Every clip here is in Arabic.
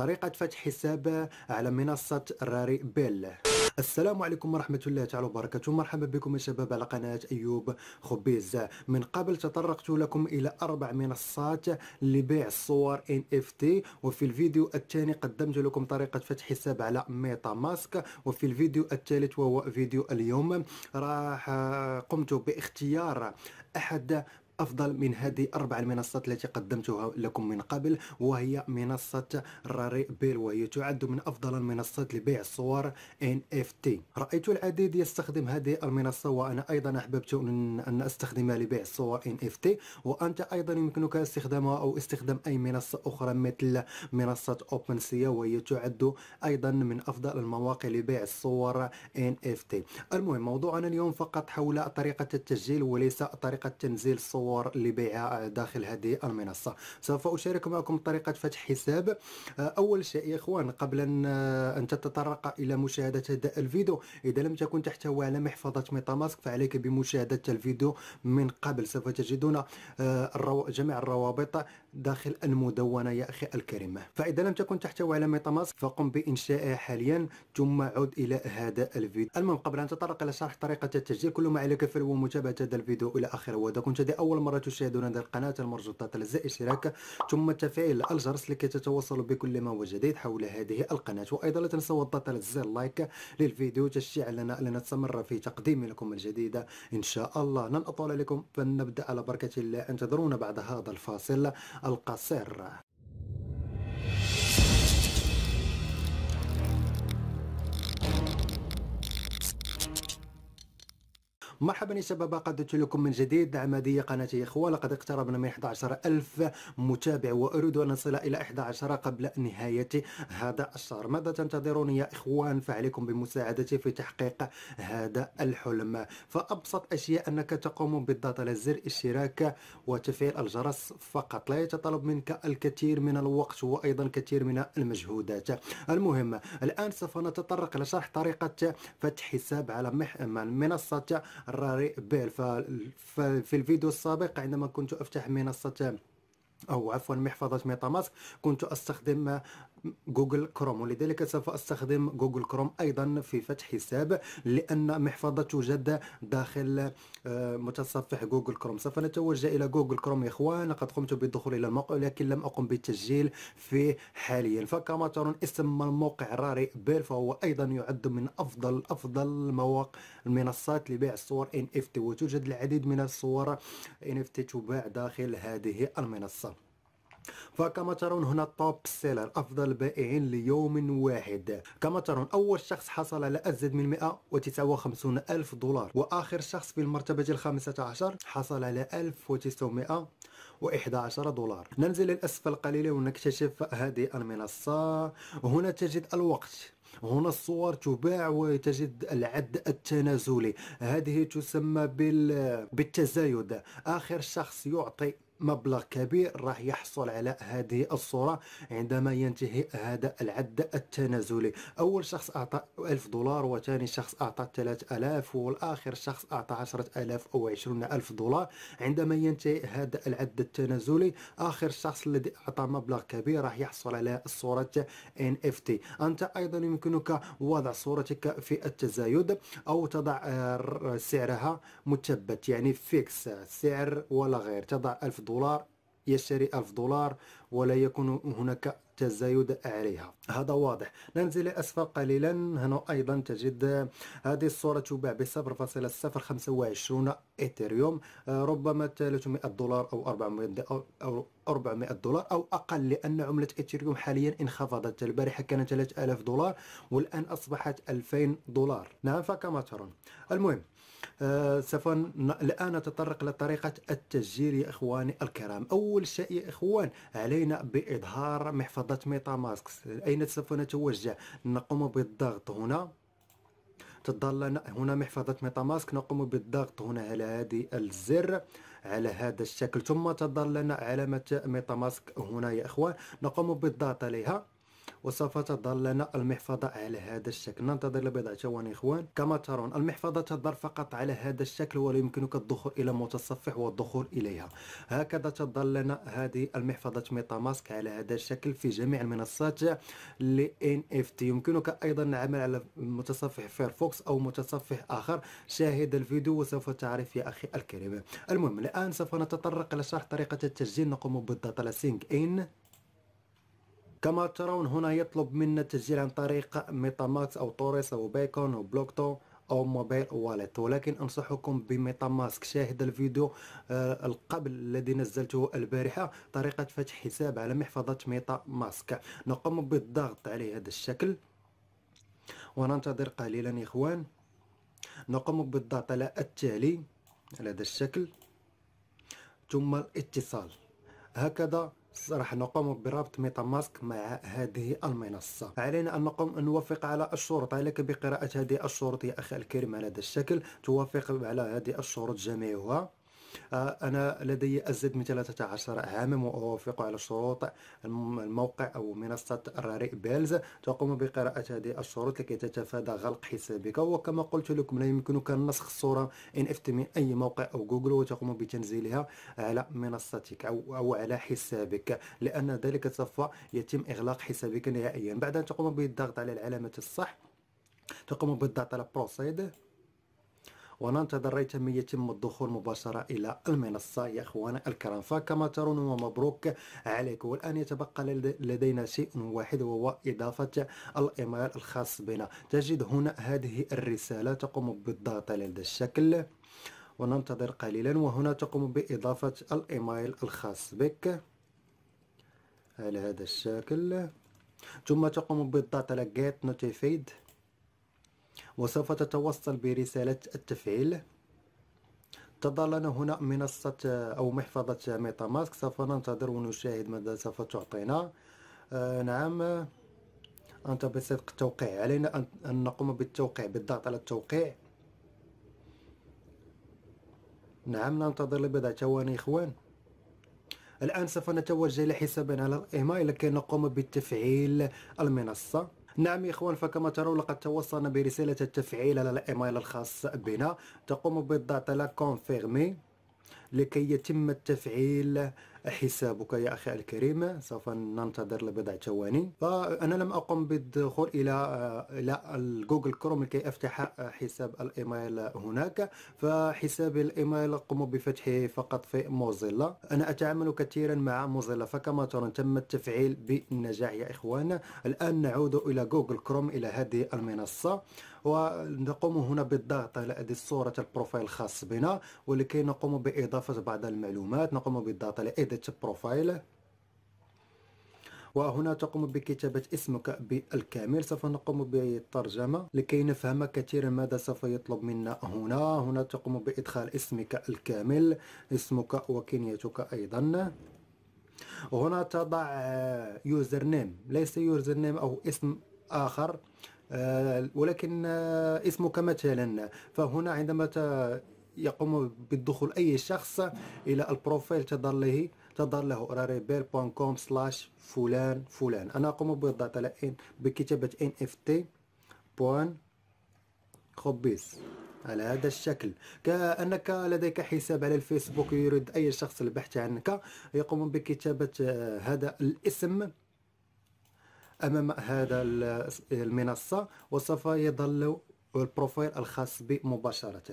طريقة فتح حساب على منصة راري بيل السلام عليكم ورحمة الله تعالى وبركاته مرحبا بكم يا شباب على قناة أيوب خبيز من قبل تطرقت لكم إلى أربع منصات لبيع الصور NFT وفي الفيديو الثاني قدمت لكم طريقة فتح حساب على ميتا ماسك وفي الفيديو الثالث وهو فيديو اليوم راح قمت باختيار أحد أفضل من هذه أربع المنصات التي قدمتها لكم من قبل وهي منصة راري بيل وهي تعد من أفضل المنصات لبيع الصور ان اف تي رأيت العديد يستخدم هذه المنصة وأنا أيضا أحببت أن أستخدمها لبيع الصور ان اف تي وأنت أيضا يمكنك استخدامها أو استخدام أي منصة أخرى مثل منصة أوبن سيا وهي تعد أيضا من أفضل المواقع لبيع الصور ان اف تي المهم موضوعنا اليوم فقط حول طريقة التسجيل وليس طريقة تنزيل الصور الصور لبيعها داخل هذه المنصة سوف أشارك معكم طريقة فتح حساب أول شيء يا إخوان قبل أن تتطرق إلى مشاهدة هذا الفيديو إذا لم تكن تحتوي على محفظة ميتاماسك فعليك بمشاهدة الفيديو من قبل سوف تجدون آه، جميع الروابط داخل المدونة يا أخي الكريم فإذا لم تكن تحتوي على ميتاماسك فقم بإنشائها حاليا ثم عد إلى هذا الفيديو المهم قبل أن تطرق إلى شرح طريقة التسجيل كل ما عليك فهو متابعة هذا الفيديو إلى آخره وإذا كنت هذه أول مرة تشاهدون هذه القناة المرجوطة تلزق الاشتراك ثم تفعيل الجرس لكي تتواصلوا بكل ما هو جديد حول هذه القناة وأيضا لا تنسوا الضغط على زر لايك للفيديو تشجيع لنا لنستمر في تقديم لكم الجديد إن شاء الله لن أطول عليكم فلنبدأ على بركة الله انتظرونا بعد هذا الفاصل القصير مرحبا يا شباب قدمت لكم من جديد هذه قناتي إخوة لقد اقتربنا من 11000 متابع وأريد أن نصل إلى 11 قبل نهاية هذا الشهر ماذا تنتظرون يا إخوان فعليكم بمساعدتي في تحقيق هذا الحلم فأبسط أشياء أنك تقوم بالضغط على زر الاشتراك وتفعيل الجرس فقط لا يتطلب منك الكثير من الوقت وأيضا كثير من المجهودات المهم الآن سوف نتطرق لشرح طريقة فتح حساب على منصة الراري بيل في الفيديو السابق عندما كنت افتح منصه او عفوا محفظه ميتاماسك كنت استخدم جوجل كروم ولذلك سوف استخدم جوجل كروم ايضا في فتح حساب لان محفظه توجد داخل آه، متصفح جوجل كروم سوف نتوجه الى جوجل كروم يا اخوان لقد قمت بالدخول الى الموقع لكن لم اقم بالتسجيل فيه حاليا فكما ترون اسم الموقع راري بيل فهو ايضا يعد من افضل افضل مواقع المنصات لبيع الصور ان اف تي وتوجد العديد من الصور ان اف تي تباع داخل هذه المنصه فكما ترون هنا التوب سيلر أفضل بائعين ليوم واحد كما ترون أول شخص حصل على أزيد من 159 ألف دولار وآخر شخص في المرتبة الخامسة عشر حصل على 1911 دولار ننزل للاسفل قليلا ونكتشف هذه المنصة هنا تجد الوقت هنا الصور تباع وتجد العد التنازلي هذه تسمى بال... بالتزايد آخر شخص يعطي مبلغ كبير راح يحصل على هذه الصورة عندما ينتهي هذا العد التنازلي أول شخص أعطى 1000 دولار وثاني شخص أعطى 3000 والآخر شخص أعطى 10000 أو 20000 دولار عندما ينتهي هذا العد التنازلي آخر شخص الذي أعطى مبلغ كبير راح يحصل على صورة NFT أنت أيضا يمكنك وضع صورتك في التزايد أو تضع آه، سعرها مثبت يعني فيكس سعر ولا غير تضع 1000 دولار دولار يشتري ألف دولار ولا يكون هناك تزايد عليها هذا واضح ننزل أسفل قليلا هنا أيضا تجد هذه الصورة تباع ب 0.025 إيثيريوم آه، ربما 300 دولار أو 400 أو 400 دولار أو أقل لأن عملة إيثيريوم حاليا انخفضت البارحة كانت 3000 دولار والآن أصبحت 2000 دولار نعم فكما ترون المهم آه، سوف الآن نتطرق لطريقة التسجيل يا إخواني الكرام أول شيء يا إخوان علينا بإظهار محفظة ميتا ماسك أين سوف نتوجه نقوم بالضغط هنا تظل لنا هنا محفظة ميتا ماسك نقوم بالضغط هنا على هذه الزر على هذا الشكل ثم تظل لنا علامة ميتا ماسك هنا يا إخوان نقوم بالضغط عليها وسوف تظل لنا المحفظة على هذا الشكل ننتظر لبضع ثواني إخوان كما ترون المحفظة تظل فقط على هذا الشكل ولا يمكنك الدخول إلى متصفح والدخول إليها هكذا تظل لنا هذه المحفظة ميتا ماسك على هذا الشكل في جميع المنصات ل NFT يمكنك أيضا العمل على متصفح فيرفوكس أو متصفح آخر شاهد الفيديو وسوف تعرف يا أخي الكريم المهم الآن سوف نتطرق إلى شرح طريقة التسجيل نقوم بالضغط على سينك إن كما ترون هنا يطلب منا التسجيل عن طريق ميتا ماكس أو توريس أو بيكون أو بلوكتو او موبايل واليت ولكن انصحكم بميتا ماسك شاهد الفيديو آه القبل الذي نزلته البارحه طريقه فتح حساب على محفظه ميتا ماسك نقوم بالضغط على هذا الشكل وننتظر قليلا يا اخوان نقوم بالضغط على التالي على هذا الشكل ثم الاتصال هكذا صراحة نقوم بربط ميتا ماسك مع هذه المنصة علينا أن نقوم أن نوافق على الشروط عليك بقراءة هذه الشروط يا أخي الكريم على هذا الشكل توافق على هذه الشروط جميعها آه، أنا لدي أزيد من 13 عاما وأوافق على شروط الموقع أو منصة راري بيلز تقوم بقراءة هذه الشروط لكي تتفادى غلق حسابك وكما قلت لكم لا يمكنك نسخ الصورة افت من أي موقع أو جوجل وتقوم بتنزيلها على منصتك أو, أو على حسابك لأن ذلك سوف يتم إغلاق حسابك نهائيا بعد أن تقوم بالضغط على العلامة الصح تقوم بالضغط على بروسيد وننتظر ريتم يتم الدخول مباشرة إلى المنصة يا أخوانا الكرام فكما ترون ومبروك عليك والآن يتبقى لدينا شيء واحد وهو إضافة الإيميل الخاص بنا تجد هنا هذه الرسالة تقوم بالضغط على هذا الشكل وننتظر قليلا وهنا تقوم بإضافة الإيميل الخاص بك على هذا الشكل ثم تقوم بالضغط على get notified وسوف تتوصل برسالة التفعيل تظلنا لنا هنا منصة أو محفظة ميتا ماسك سوف ننتظر ونشاهد ماذا سوف تعطينا آه نعم أنت بصدق التوقيع علينا أن نقوم بالتوقيع بالضغط على التوقيع نعم ننتظر لبضع ثواني إخوان الآن سوف نتوجه إلى حسابنا على الإيميل لكي نقوم بتفعيل المنصة نعم يا اخوان فكما ترون لقد توصلنا برسالة التفعيل على الايميل الخاص بنا تقوم بالضغط على كونفيرمي لكي يتم التفعيل حسابك يا أخي الكريم سوف ننتظر لبضع ثواني فأنا لم أقم بالدخول إلى إلى جوجل كروم لكي أفتح حساب الإيميل هناك فحساب الإيميل قم بفتحه فقط في موزيلا أنا أتعامل كثيرا مع موزيلا فكما ترون تم التفعيل بالنجاح يا اخوان الآن نعود إلى جوجل كروم إلى هذه المنصة ونقوم هنا بالضغط على هذه الصوره البروفايل الخاص بنا ولكي نقوم بإضافة بعض المعلومات نقوم بالضغط على إعادة بروفايل وهنا تقوم بكتابة اسمك بالكامل سوف نقوم بالترجمة لكي نفهم كثيرا ماذا سوف يطلب منا هنا هنا تقوم بإدخال اسمك الكامل اسمك وكنيتك أيضا هنا تضع يوزر نيم ليس يوزر نيم أو اسم آخر آه، ولكن آه، اسمك مثلا فهنا عندما يقوم بالدخول أي شخص إلى البروفايل تظهر له تظهر له كوم سلاش فلان فلان انا اقوم بالضغط على ان بكتابه تي بوان خبيس على هذا الشكل كأنك لديك حساب على الفيسبوك يريد أي شخص البحث عنك يقوم بكتابة آه، هذا الاسم أمام هذا المنصة وسوف يظل البروفايل الخاص بي مباشرة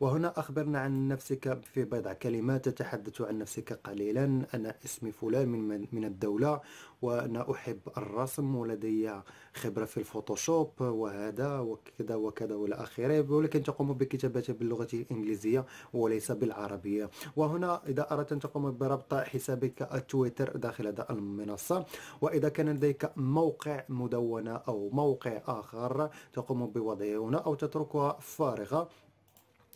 وهنا أخبرنا عن نفسك في بضع كلمات تتحدث عن نفسك قليلا أنا اسمي فلان من, من الدولة وأنا أحب الرسم ولدي خبرة في الفوتوشوب وهذا وكذا وكذا والى اخره ولكن تقوم بكتابته باللغه الانجليزيه وليس بالعربيه وهنا اذا اردت ان تقوم بربط حسابك التويتر داخل هذا المنصه واذا كان لديك موقع مدونه او موقع اخر تقوم بوضعه هنا او تتركها فارغه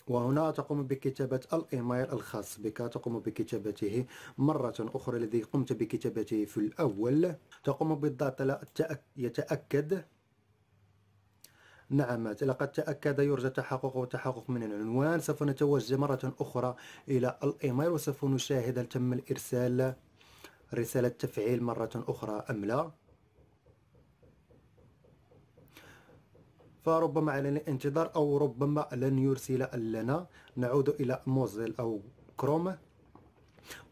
وهنا تقوم بكتابة الإيميل الخاص بك تقوم بكتابته مرة أخرى الذي قمت بكتابته في الأول تقوم بالضغط على يتأكد نعم لقد تأكد يرجى تحقق وتحقق من العنوان سوف نتوجه مرة أخرى إلى الإيميل وسوف نشاهد هل تم الإرسال رسالة تفعيل مرة أخرى أم لا فربما علينا الانتظار او ربما لن يرسل لنا نعود الى موزل او كروم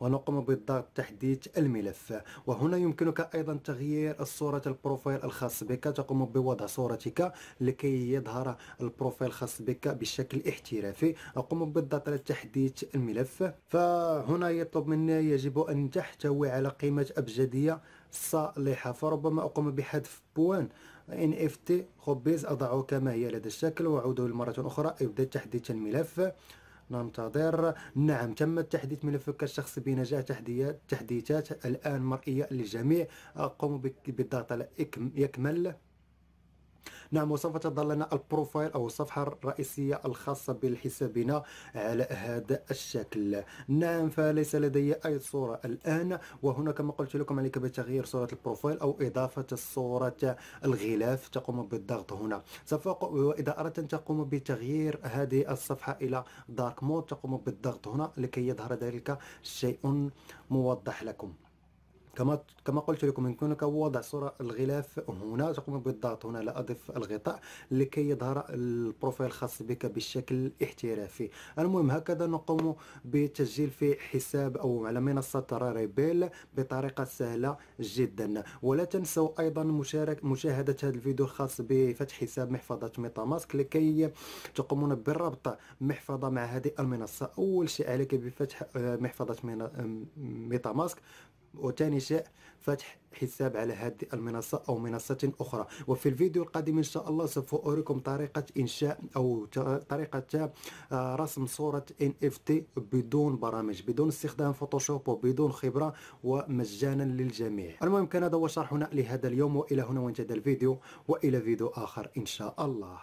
ونقوم بالضغط تحديث الملف وهنا يمكنك ايضا تغيير صوره البروفايل الخاص بك تقوم بوضع صورتك لكي يظهر البروفايل الخاص بك بشكل احترافي اقوم بالضغط على تحديث الملف فهنا يطلب مني يجب ان تحتوي على قيمه ابجديه صالحه فربما اقوم بحذف بوان ان اف تي خبز اضعه كما هي لدى الشكل واعوده مرة اخرى ابدا تحديث الملف ننتظر نعم تم تحديث ملفك الشخصي بنجاح تحديثات الان مرئية للجميع قم بالضغط على يكمل نعم وسوف تظهر لنا البروفايل أو الصفحة الرئيسية الخاصة بالحسابنا على هذا الشكل نعم فليس لدي أي صورة الآن وهنا كما قلت لكم عليك بتغيير صورة البروفايل أو إضافة صورة الغلاف تقوم بالضغط هنا سوف وإذا أردت أن تقوم بتغيير هذه الصفحة إلى دارك مود تقوم بالضغط هنا لكي يظهر ذلك شيء موضح لكم كما كما قلت لكم يمكنك وضع صورة الغلاف هنا تقوم بالضغط هنا لا أضف الغطاء لكي يظهر البروفايل الخاص بك بشكل احترافي المهم هكذا نقوم بتسجيل في حساب أو على منصة راريبيل بطريقة سهلة جدا ولا تنسوا أيضا مشارك مشاهدة هذا الفيديو الخاص بفتح حساب محفظة ميتا ماسك لكي تقومون بربط محفظة مع هذه المنصة أول شيء عليك بفتح آه، محفظة ميتا ماسك وثاني شيء فتح حساب على هذه المنصة أو منصة أخرى وفي الفيديو القادم إن شاء الله سوف أريكم طريقة إنشاء أو طريقة آه، رسم صورة NFT بدون برامج بدون استخدام فوتوشوب وبدون خبرة ومجانا للجميع المهم كان هذا هو شرحنا لهذا اليوم وإلى هنا وانتهى الفيديو وإلى فيديو آخر إن شاء الله